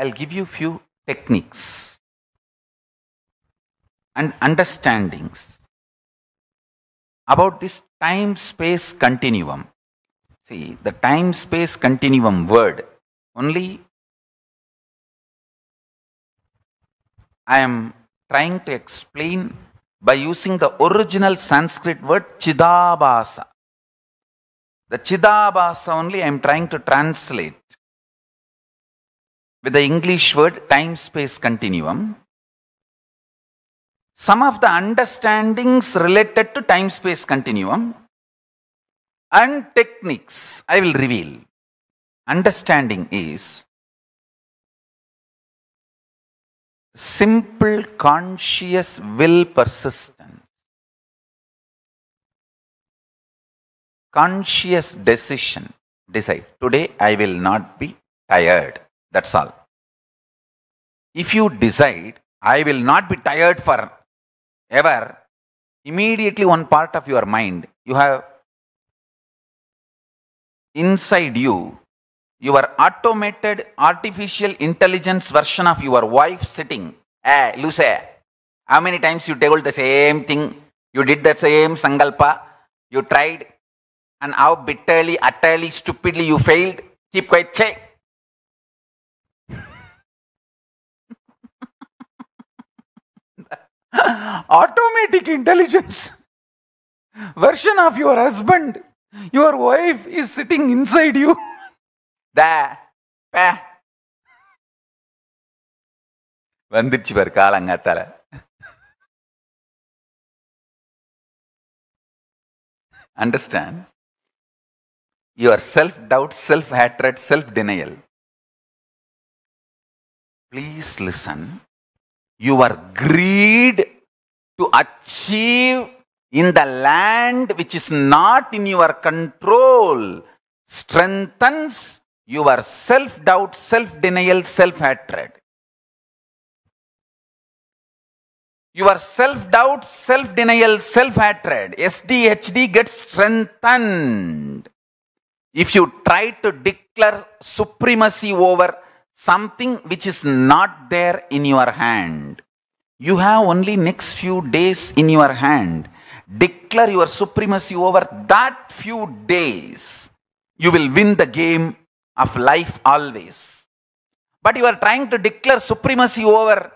I'll give you few techniques and understandings about this time space continuum. See, the time space continuum word only I am trying to explain by using the original Sanskrit word Chidabhasa. The Chidabhasa only I am trying to translate with the English word time space continuum. Some of the understandings related to time space continuum and techniques I will reveal. Understanding is simple conscious will persistence, conscious decision. Decide today I will not be tired. That's all. If you decide, I will not be tired for ever, immediately one part of your mind, you have inside you your automated artificial intelligence version of your wife sitting. Hey, eh, Luce, eh. how many times you told the same thing? You did the same sangalpa, you tried, and how bitterly, utterly, stupidly you failed? Keep quiet, check. automatic intelligence version of your husband. Your wife is sitting inside you. there. வந்துருச்சு பாரு காலங்காத்தால understand your self doubt self hatred self denial please listen your greed to achieve in the land which is not in your control strengthens your self doubt, self denial, self hatred. Your self doubt, self denial, self hatred, SDHD gets strengthened. If you try to declare supremacy over something which is not there in your hand, you have only next few days in your hand. Declare your supremacy over that few days. You will win the game of life always. But you are trying to declare supremacy over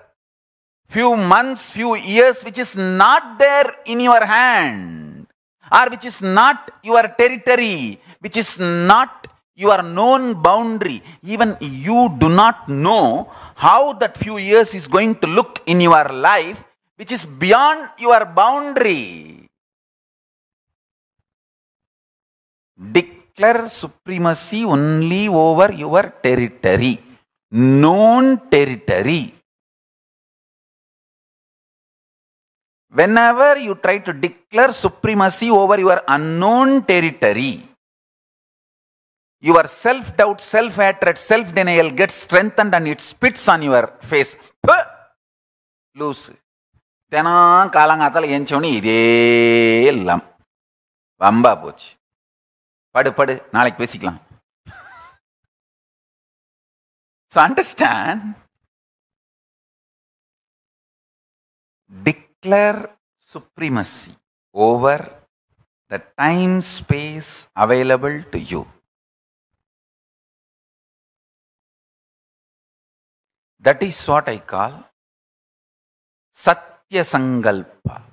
few months, few years, which is not there in your hand, or which is not your territory, which is not your known boundary, even you do not know how that few years is going to look in your life, which is beyond your boundary. Declare supremacy only over your territory, known territory. Whenever you try to declare supremacy over your unknown territory, your self doubt self self self self get strength and and it spits on your face loose தினம் காலங்காத்தால் ஏஞ்சோன்னு இதே எல்லாம் வம்பா போச்சு படு படு நாளைக்கு பேசிக்கலாம் so understand declare supremacy over the time space available to you That is what I call Satya Sankalpa.